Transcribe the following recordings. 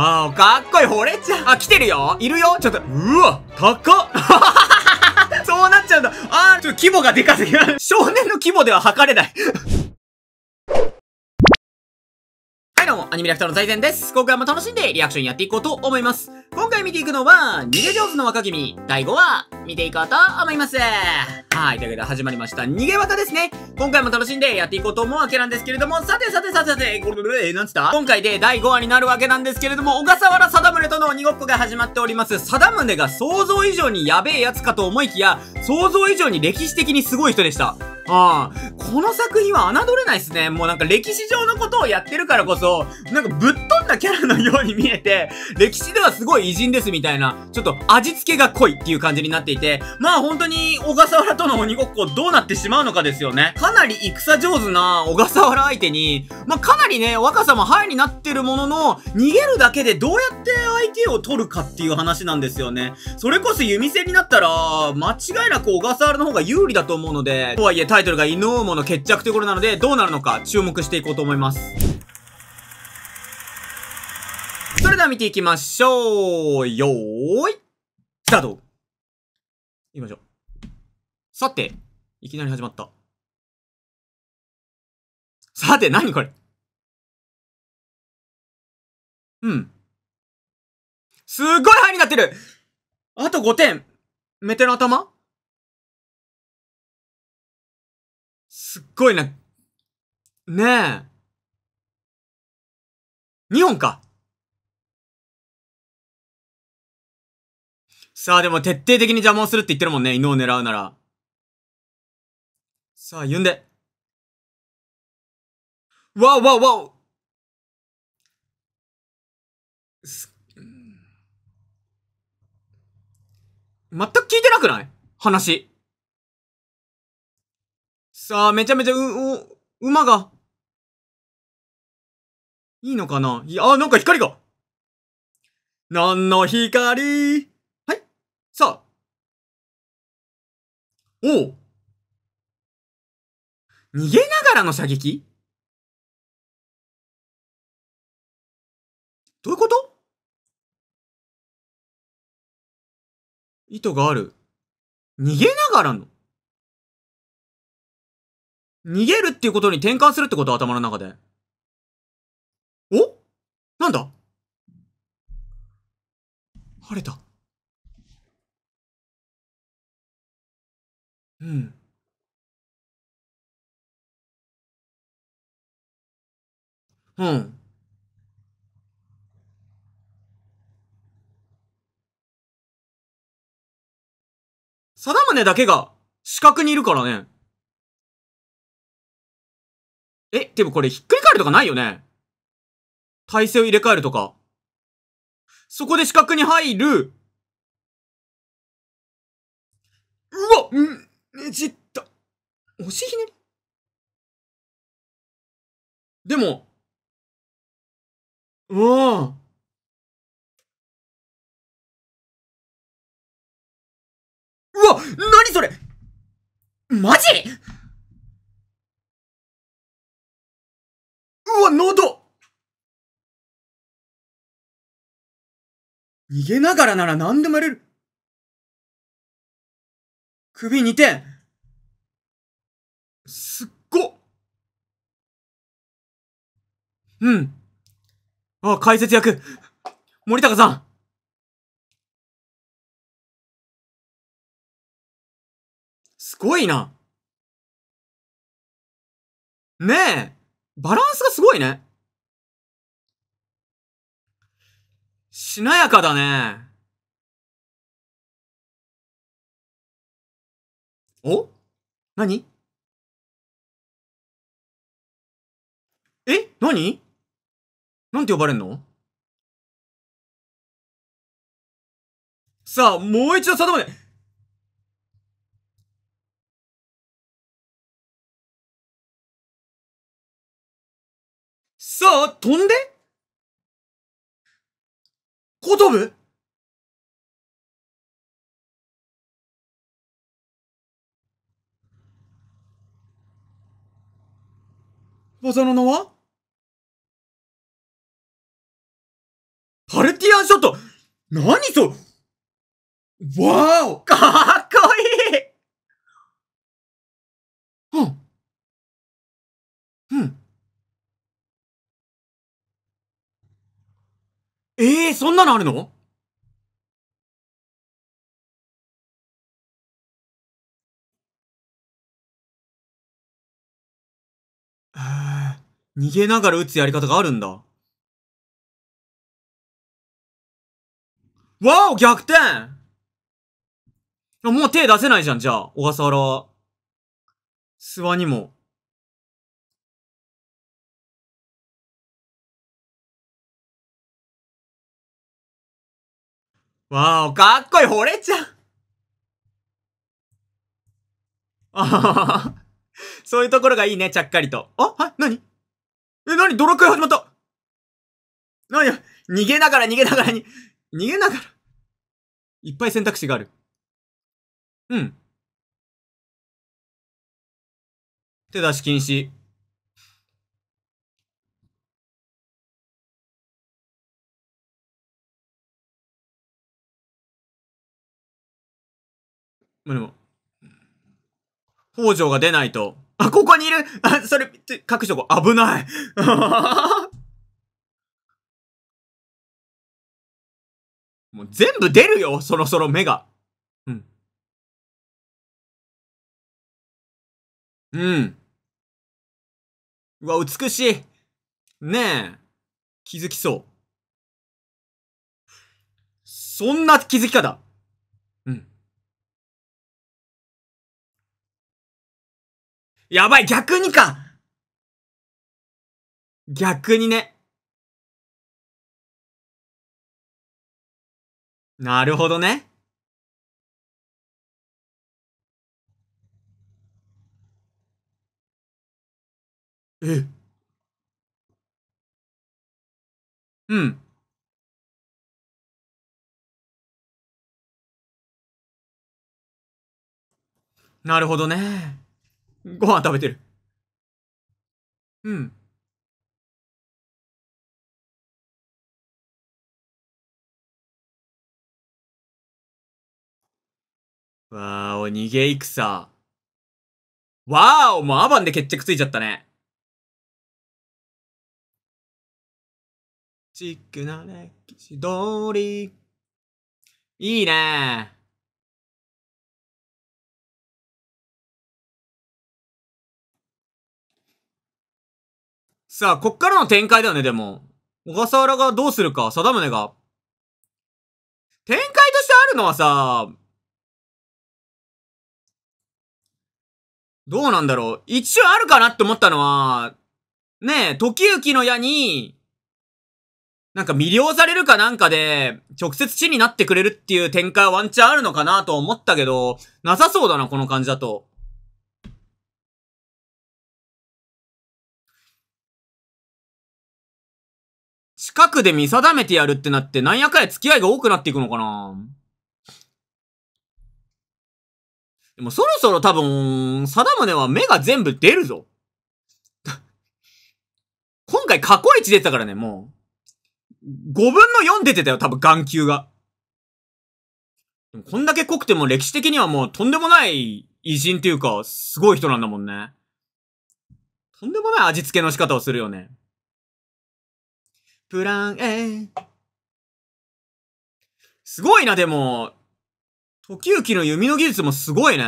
ああ、かっこいい、惚れちゃう。あ、来てるよいるよちょっと、うわ、高っ そうなっちゃうんだ。ああ、ちょっと規模がでかすぎる。少年の規模では測れないはい、どうも、アニメラクターの財前です。今回も楽しんでリアクションやっていこうと思います。今見ていくのは、逃げ上手の若君、第5話、見ていこうと思います。はい、というわけで始まりました、逃げ若ですね。今回も楽しんでやっていこうと思うわけなんですけれども、さてさてさてさて、これ、え、なんつった今回で第5話になるわけなんですけれども、小笠原貞宗との鬼ごっこが始まっております。貞宗が想像以上にやべえやつかと思いきや、想像以上に歴史的にすごい人でした。ああ、この作品は侮れないっすね。もうなんか歴史上のことをやってるからこそ、なんかぶっ飛んだキャラのように見えて、歴史ではすごい偉人でですみたいな、ちょっと味付けが濃いっていう感じになっていて、まあ本当に小笠原との鬼ごっこどうなってしまうのかですよね。かなり戦上手な小笠原相手に、まあかなりね、若さもハイになってるものの、逃げるだけでどうやって相手を取るかっていう話なんですよね。それこそ弓戦になったら、間違いなく小笠原の方が有利だと思うので、とはいえタイトルが犬王の決着ということなので、どうなるのか注目していこうと思います。あ見ていきましょうよーいスタート行きましょう。さて、いきなり始まった。さて、何これうん。すっごい範囲になってるあと5点メテの頭すっごいな。ねえ。2本かさあでも徹底的に邪魔をするって言ってるもんね。犬を狙うなら。さあ、言うんで。わおわおわお全く聞いてなくない話。さあ、めちゃめちゃ、う、う、馬が。いいのかないや、あ、なんか光が。何の光さあ。おう。逃げながらの射撃どういうこと意図がある。逃げながらの逃げるっていうことに転換するってこと頭の中で。おなんだ晴れた。うん。うん。貞ネだけが、四角にいるからね。え、でもこれひっくり返るとかないよね体勢を入れ替えるとか。そこで四角に入る。うわ、んじった。押しひねりでも、うん。うわ何それマジうわ喉逃げながらなら何でもやれる首2点すっごうん。ああ、解説役。森高さん。すごいな。ねえ。バランスがすごいね。しなやかだね。お何え何なんて呼ばれんのさあ、もう一度定までさあ、飛んでう飛部わざの名はちょっと、何そわーおかっこいいうん。うん。ええー、そんなのあるの逃げながら撃つやり方があるんだ。わお逆転もう手出せないじゃん、じゃあ。小笠原。諏訪にも。わお、かっこいい惚れちゃうあははは。そういうところがいいね、ちゃっかりと。あはなにえ、なにドラクエ始まったなに逃げながら逃げながらに、逃げながら、いっぱい選択肢がある。うん。手出し禁止。まあでも、北条が出ないと、あ、ここにいるあ、それ、各所危ないもう全部出るよ、そろそろ目が。うん。うん。うわ、美しい。ねえ。気づきそう。そんな気づき方。うん。やばい、逆にか逆にね。なるほどね。え。うん。なるほどね。ご飯食べてる。うん。わーお、逃げ戦。わーお、もうアバンで決着ついちゃったね。チックな歴史通り。いいねさあ、こっからの展開だよね、でも。小笠原がどうするか、定宗が。展開としてあるのはさ、どうなんだろう。一応あるかなって思ったのは、ねえ、時行の矢に、なんか魅了されるかなんかで、直接地になってくれるっていう展開はワンチャンあるのかなと思ったけど、なさそうだな、この感じだと。近くで見定めてやるってなって、なんやかや付き合いが多くなっていくのかなでもそろそろ多分、ムネは目が全部出るぞ。今回過去一出てたからね、もう。5分の4出てたよ、多分眼球が。こんだけ濃くても歴史的にはもうとんでもない偉人っていうか、すごい人なんだもんね。とんでもない味付けの仕方をするよね。プラン A。すごいな、でも、時行の弓の技術もすごいね。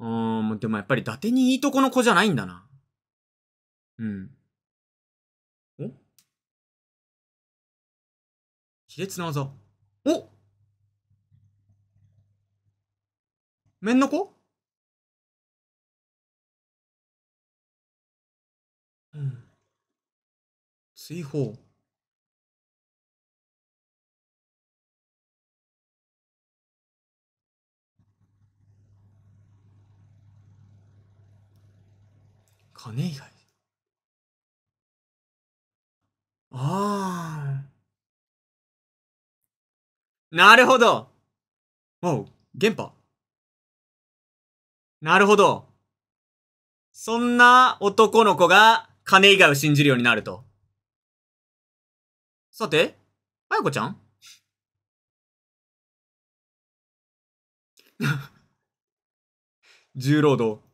うーん、でもやっぱり伊達にいいとこの子じゃないんだな。うん。お卑劣な技。お面の子うん。追放。金以外ああなるほどおう原波なるほどそんな男の子が金以外を信じるようになると。さて、あやこちゃん 重労働。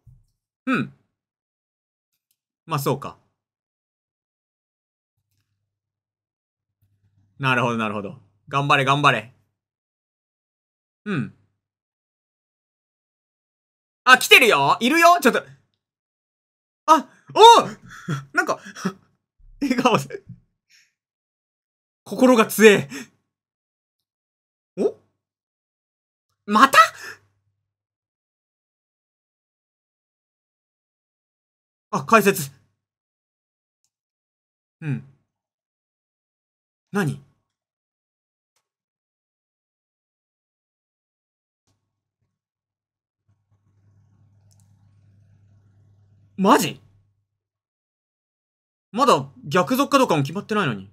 うん。まあそうか。なるほど、なるほど。頑張れ、頑張れ。うん。あ、来てるよいるよちょっと。あ、お なんか 笑顔で心が強え。おまたあ、解説。うん。何マジまだ逆賊かどうかも決まってないのに。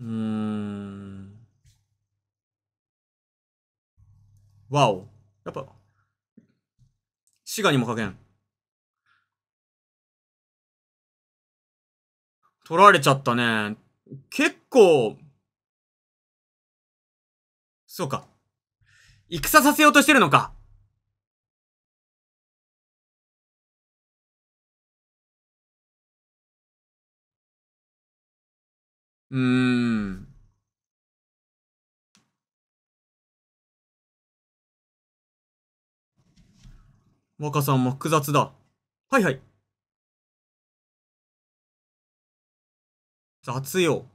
うん。わお。やっぱ、滋賀にも書けん。取られちゃったね。結構、そうか。戦させようとしてるのか。うーん。若さんも複雑だ。はいはい。雑用。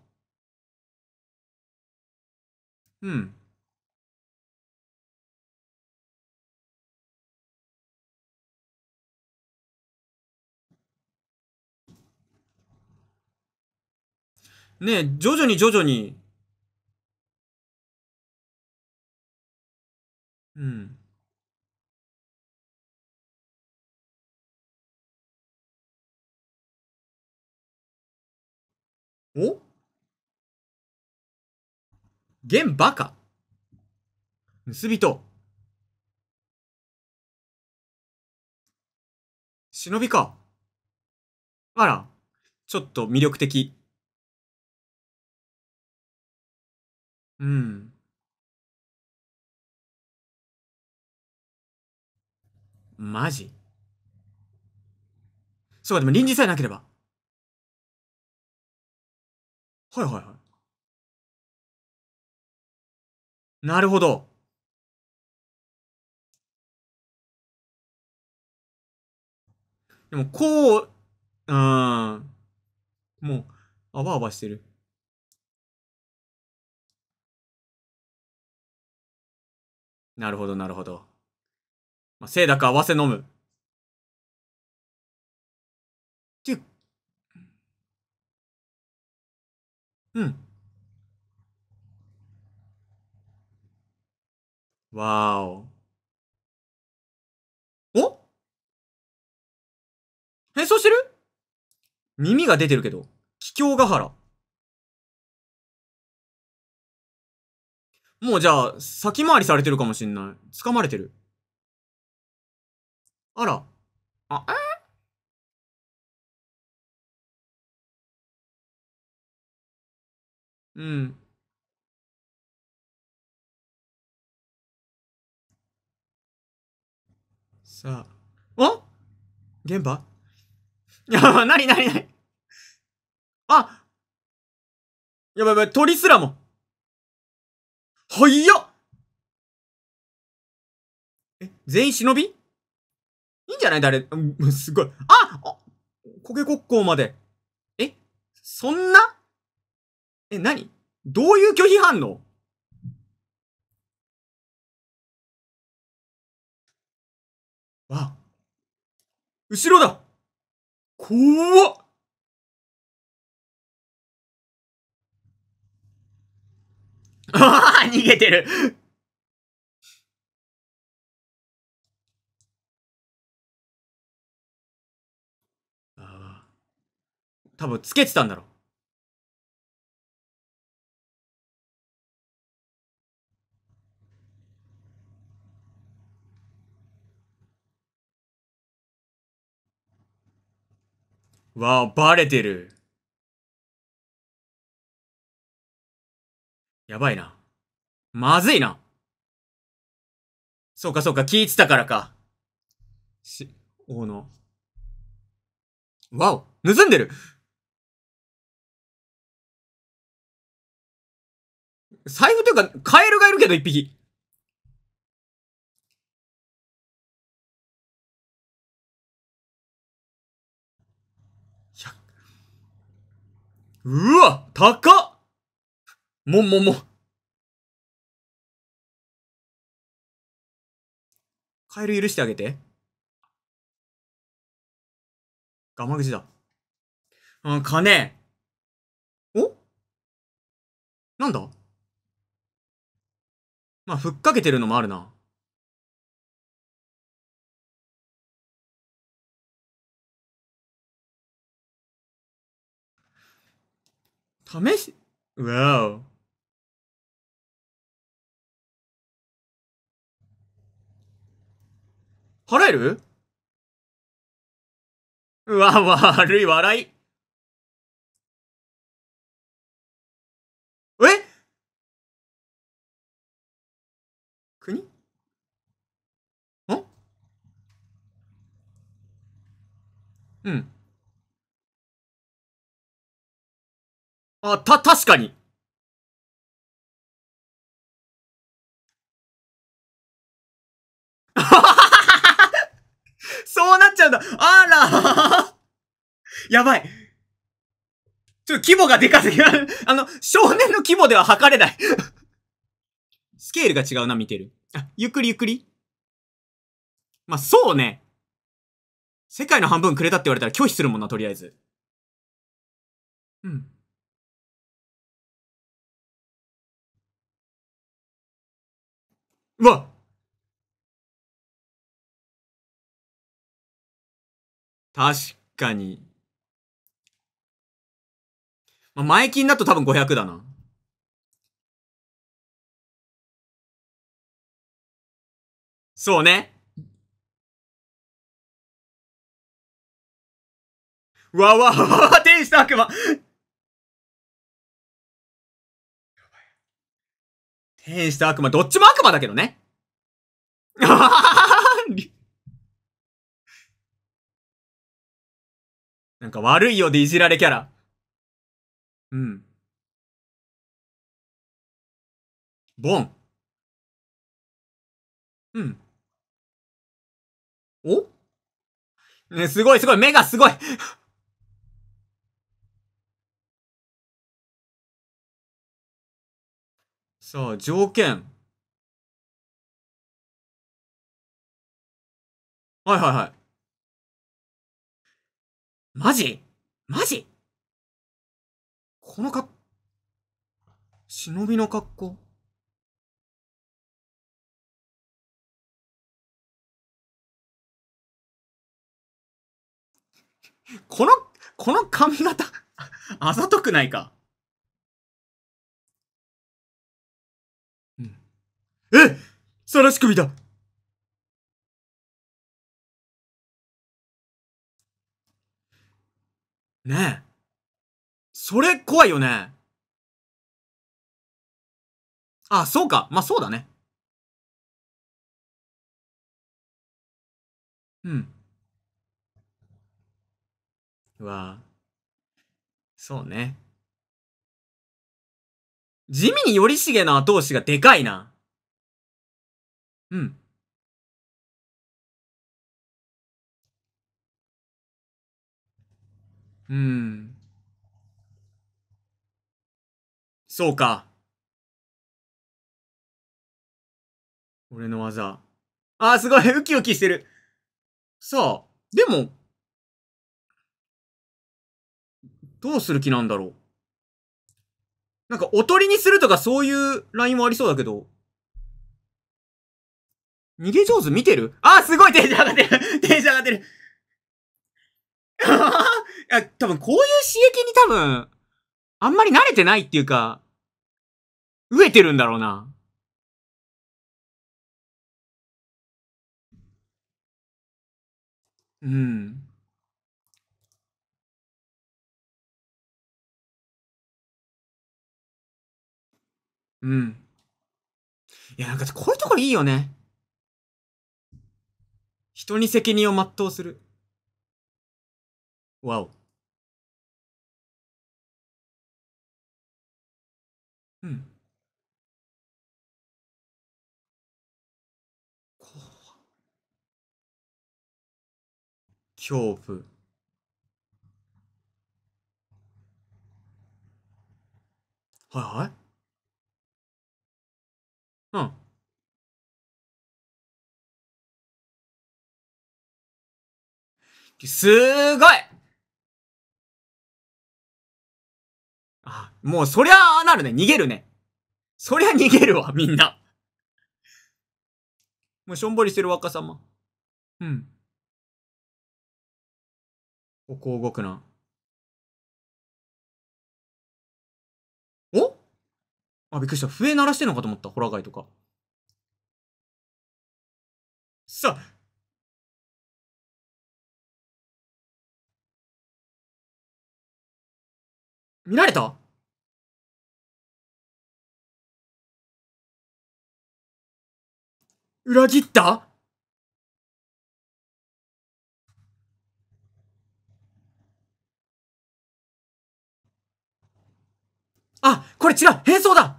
うん。ねえ、徐々に徐々に。うん。お現バカ盗人忍びか。あら、ちょっと魅力的。うん。マジそうか、でも臨時さえなければ。はいはいはい。なるほど。でも、こう、うん。もう、あばあばしてる。なるほど、なるほど。まあ、だか合わせ飲む。うん。わーお。お変装してる耳が出てるけど。桔梗ヶ原。もうじゃあ、先回りされてるかもしんない。掴まれてる。あら。あ、えーうん。さあ。お現場いや、なになになにあやばいやばい、鳥すらも。はいやえ、全員忍びいいんじゃない誰、うん、すごい。ああ、焦げ国交まで。えそんなえ、何どういう拒否反応あ、後ろだ怖っああ、逃げてる多分つけてたんだろう。わあ、バレてる。やばいな。まずいな。そうかそうか、聞いてたからか。し、おの。わお盗んでる財布というか、カエルがいるけど一匹。うわ高っもんもんもん。カエル許してあげて。ガマ口だ。うん、金。おなんだまあ、ふっかけてるのもあるな。試し、わお。払えるうわ、悪い笑い。え国んうん。あ、た、確かに。そうなっちゃうんだ。あらやばい。ちょっと規模がでかすぎる。あの、少年の規模では測れないスケールが違うな、見てる。あ、ゆっくりゆっくり。まあ、そうね。世界の半分くれたって言われたら拒否するもんな、とりあえず。うん。うわ確かに。まあ、前金だと多分500だな。そうね。わわ、天使と悪魔変した悪魔、どっちも悪魔だけどね。なんか悪いようでいじられキャラ。うん。ボン。うん。おね、すごいすごい目がすごいさあ、条件。はいはいはい。マジマジこのか、忍びの格好この、この髪型 あざとくないかその仕組みだねえ。それ怖いよね。あ、そうか。まあ、そうだね。うん。は、そうね。地味によりしげな後押しがでかいな。うん。うん。そうか。俺の技。ああ、すごい。ウキウキしてる。さあ、でも、どうする気なんだろう。なんか、おとりにするとかそういうラインもありそうだけど、逃げ上手見てるあーすごいテンション上がってるテンション上がってるいや、多分こういう刺激に多分、あんまり慣れてないっていうか、飢えてるんだろうな。うん。うん。いや、なんかこういうところいいよね。人に責任を全うする。わお。うん。恐怖はいはいうんすーごいあ、もうそりゃあなるね。逃げるね。そりゃ逃げるわ、みんな。もうしょんぼりしてる若様。うん。ここ動くな。おあ、びっくりした。笛鳴らしてんのかと思った。ホラガイとか。さあ、見られた裏切ったあ、これ違う変装だ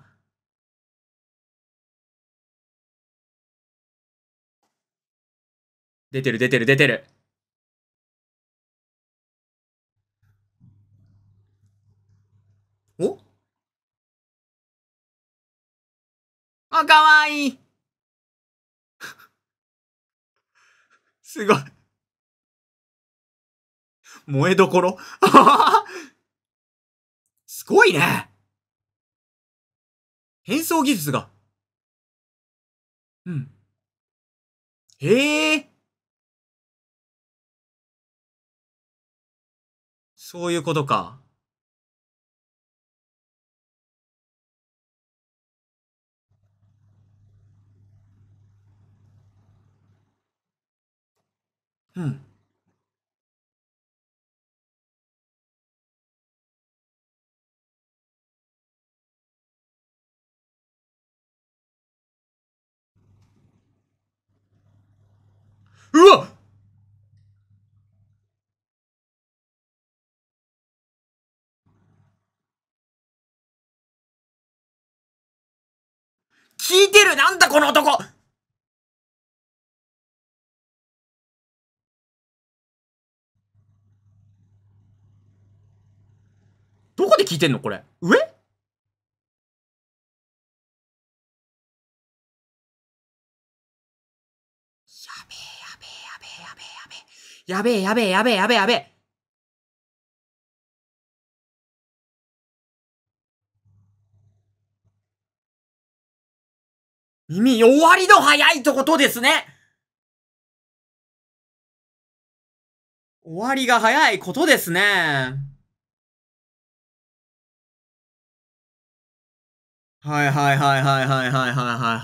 出てる出てる出てる。あ、かわいい。すごい。燃えどころ すごいね。変装技術が。うん。へえ。そういうことか。うん。うわ聞いてるなんだこの男聞いてんのこれ。上やべえやべえやべえやべえやべえ。ややべべええ耳、終わりの早いってことですね終わりが早いことですね。はいはいはいはいはいはいはいはい。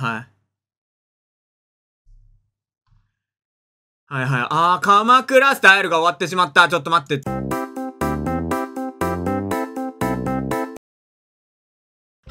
はいはい。ああ鎌倉スタイルが終わってしまった。ちょっと待って。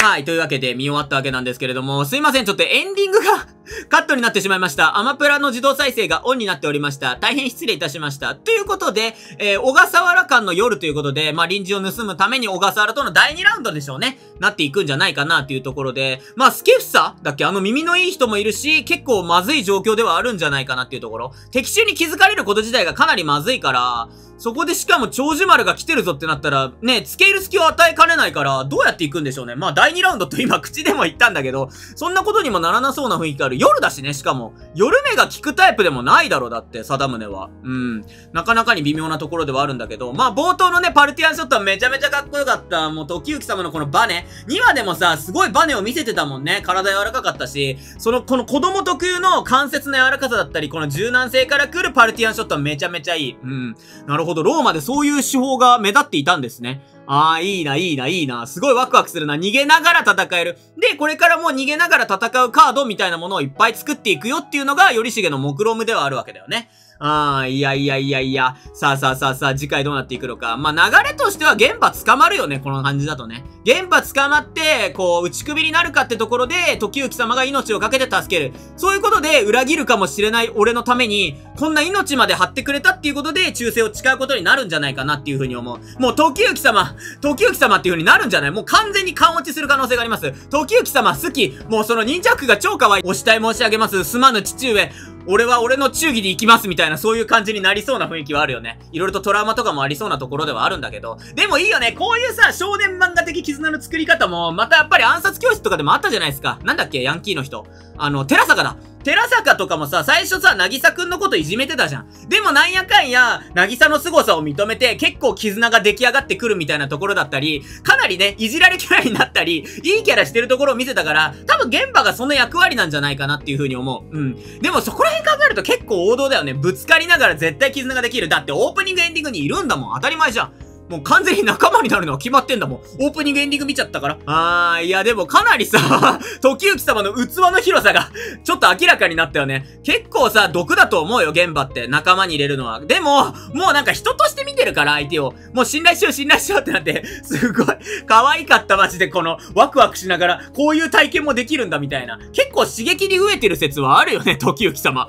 はい、というわけで見終わったわけなんですけれども、すいません、ちょっとエンディングが カットになってしまいました。アマプラの自動再生がオンになっておりました。大変失礼いたしました。ということで、えー、小笠原間の夜ということで、まあ、臨時を盗むために小笠原との第2ラウンドでしょうね。なっていくんじゃないかなというところで、まあ、スケフサだっけあの耳のいい人もいるし、結構まずい状況ではあるんじゃないかなっていうところ。敵中に気づかれること自体がかなりまずいから、そこでしかも長寿丸が来てるぞってなったら、ね、付け入る隙を与えかねないから、どうやっていくんでしょうね。まあ、第2ラウンドと今口でも言ったんだけど、そんなことにもならなそうな雰囲気ある。夜だしね、しかも。夜目が効くタイプでもないだろ、だって、定宗は。うん。なかなかに微妙なところではあるんだけど、まあ冒頭のね、パルティアンショットはめちゃめちゃかっこよかった。もう、時行様のこのバネ。2話でもさ、すごいバネを見せてたもんね。体柔らかかったし、その、この子供特有の関節の柔らかさだったり、この柔軟性から来るパルティアンショットはめちゃめちゃいい。うん。なるほど、ローマでそういう手法が目立っていたんですね。ああ、いいな、いいな、いいな。すごいワクワクするな。逃げながら戦える。で、これからも逃げながら戦うカードみたいなものをいっぱい作っていくよっていうのが、よりしげの目論むではあるわけだよね。ああ、いやいやいやいや。さあさあさあさあ、次回どうなっていくのか。まあ、流れとしては現場捕まるよね、この感じだとね。現場捕まって、こう、打ち首になるかってところで、時行様が命を懸けて助ける。そういうことで、裏切るかもしれない俺のために、こんな命まで張ってくれたっていうことで、忠誠を誓うことになるんじゃないかなっていうふうに思う。もう、時行様、時行様っていうふうになるんじゃないもう完全に勘落ちする可能性があります。時行様好き。もうその忍者服が超可愛い。お慕い申し上げます。すまぬ父上。俺は俺の忠義で行きますみたいな、そういう感じになりそうな雰囲気はあるよね。色々とトラウマとかもありそうなところではあるんだけど。でもいいよね、こういうさ、少年漫画的絆の作り方も、またやっぱり暗殺教室とかでもあったじゃないですか。なんだっけ、ヤンキーの人。あの、寺坂だ。寺坂とかもさ、最初さ、なぎさくんのこといじめてたじゃん。でもなんやかんや、なぎさの凄さを認めて、結構絆が出来上がってくるみたいなところだったり、かなりね、いじられキャラになったり、いいキャラしてるところを見せたから、多分現場がその役割なんじゃないかなっていう風に思う。うん。でもそこら辺考えると結構王道だよね。ぶつかりながら絶対絆ができる。だってオープニングエンディングにいるんだもん。当たり前じゃん。もう完全に仲間になるのは決まってんだもん。オープニングエンディング見ちゃったから。あー、いやでもかなりさ、時行様の器の広さがちょっと明らかになったよね。結構さ、毒だと思うよ、現場って。仲間に入れるのは。でも、もうなんか人として見てるから、相手を。もう信頼しよう、信頼しようってなって、すごい、可愛かった、マジで。この、ワクワクしながら、こういう体験もできるんだ、みたいな。結構刺激に飢えてる説はあるよね、時行様。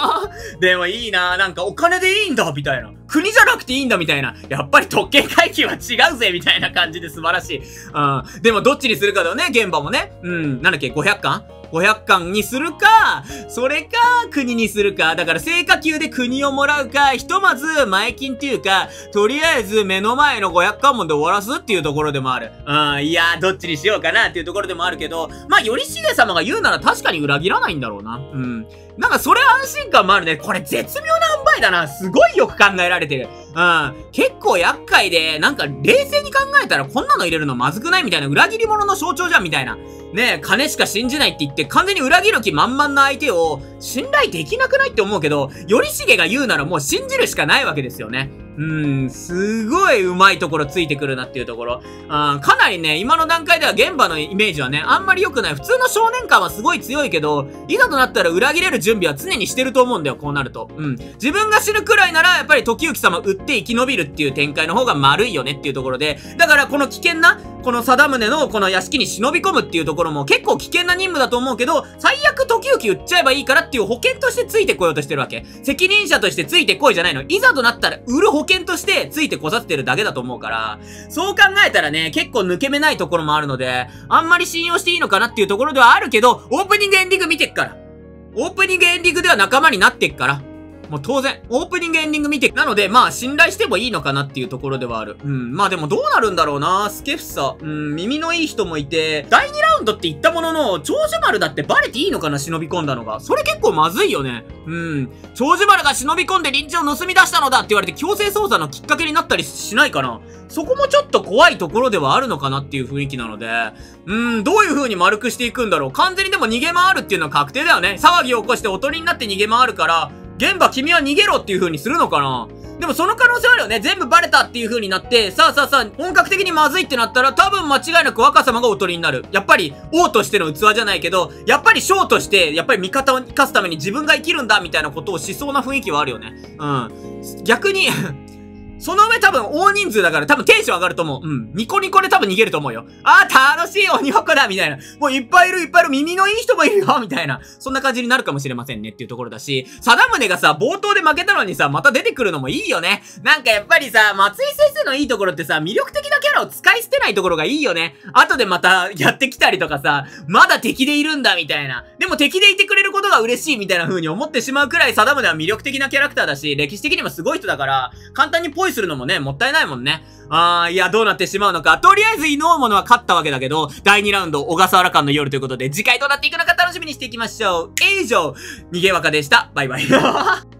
でもいいななんかお金でいいんだ、みたいな。国じゃなくていいんだみたいな。やっぱり特権階級は違うぜみたいな感じで素晴らしい。うん。でもどっちにするかだよね、現場もね。うん。なんだっけ、500巻 ?500 巻にするか、それか、国にするか。だから、成果級で国をもらうか、ひとまず、前金っていうか、とりあえず目の前の500巻もで終わらすっていうところでもある。うん、いやどっちにしようかなっていうところでもあるけど、まあ、よりしげ様が言うなら確かに裏切らないんだろうな。うん。なんか、それ安心感もあるね。これ絶妙なだな。すごいよく考えられてる。うん。結構厄介で、なんか冷静に考えたらこんなの入れるのまずくないみたいな裏切り者の象徴じゃんみたいな。ねえ、金しか信じないって言って完全に裏切る気満々な相手を信頼できなくないって思うけど、頼重が言うならもう信じるしかないわけですよね。うん、すごいうまいところついてくるなっていうところ。あかなりね、今の段階では現場のイメージはね、あんまり良くない。普通の少年感はすごい強いけど、いざとなったら裏切れる準備は常にしてると思うんだよ、こうなると。うん。自分が死ぬくらいなら、やっぱり時行様売って生き延びるっていう展開の方が丸いよねっていうところで、だからこの危険な、この貞宗のこの屋敷に忍び込むっていうところも結構危険な任務だと思うけど、最悪時行売っちゃえばいいからっていう保険としてついてこようとしてるわけ。責任者としてついてこいじゃないの。いざとなったら売る保貢険としてついてこさせてるだけだと思うから、そう考えたらね、結構抜け目ないところもあるので、あんまり信用していいのかなっていうところではあるけど、オープニングエンディング見てっから。オープニングエンディングでは仲間になってっから。もう当然、オープニングエンディング見て、なので、まあ、信頼してもいいのかなっていうところではある。うん、まあでもどうなるんだろうなスケフサ。うん、耳のいい人もいて、第2ラウンドって言ったものの、長寿丸だってバレていいのかな忍び込んだのが。それ結構まずいよね。うん、長寿丸が忍び込んで臨時を盗み出したのだって言われて強制捜査のきっかけになったりしないかなそこもちょっと怖いところではあるのかなっていう雰囲気なので、うん、どういう風に丸くしていくんだろう。完全にでも逃げ回るっていうのは確定だよね。騒ぎを起こしておとりになって逃げ回るから、現場君は逃げろっていう風にするのかなでもその可能性あるよね。全部バレたっていう風になって、さあさあさあ、本格的にまずいってなったら、多分間違いなく若様がおとりになる。やっぱり、王としての器じゃないけど、やっぱり将として、やっぱり味方を生かすために自分が生きるんだ、みたいなことをしそうな雰囲気はあるよね。うん。逆に その上多分大人数だから多分テンション上がると思う。うん。ニコニコで多分逃げると思うよ。あー楽しい鬼ごっこだみたいな。もういっぱいいるいっぱいいる耳のいい人もいるよみたいな。そんな感じになるかもしれませんねっていうところだし、貞宗がさ、冒頭で負けたのにさ、また出てくるのもいいよね。なんかやっぱりさ、松井先生のいいところってさ、魅力的なキャラを使い捨てないところがいいよね。後でまたやってきたりとかさ、まだ敵でいるんだみたいな。でも敵でいてくれることが嬉しいみたいな風に思ってしまうくらいムネは魅力的なキャラクターだし、歴史的にもすごい人だから、簡単にポイいするのもね、もったいないもんね。あー、いや、どうなってしまうのか。とりあえず、井上のは勝ったわけだけど、第2ラウンド、小笠原間の夜ということで、次回どうなっていくのか楽しみにしていきましょう。以上、逃げ若でした。バイバイ。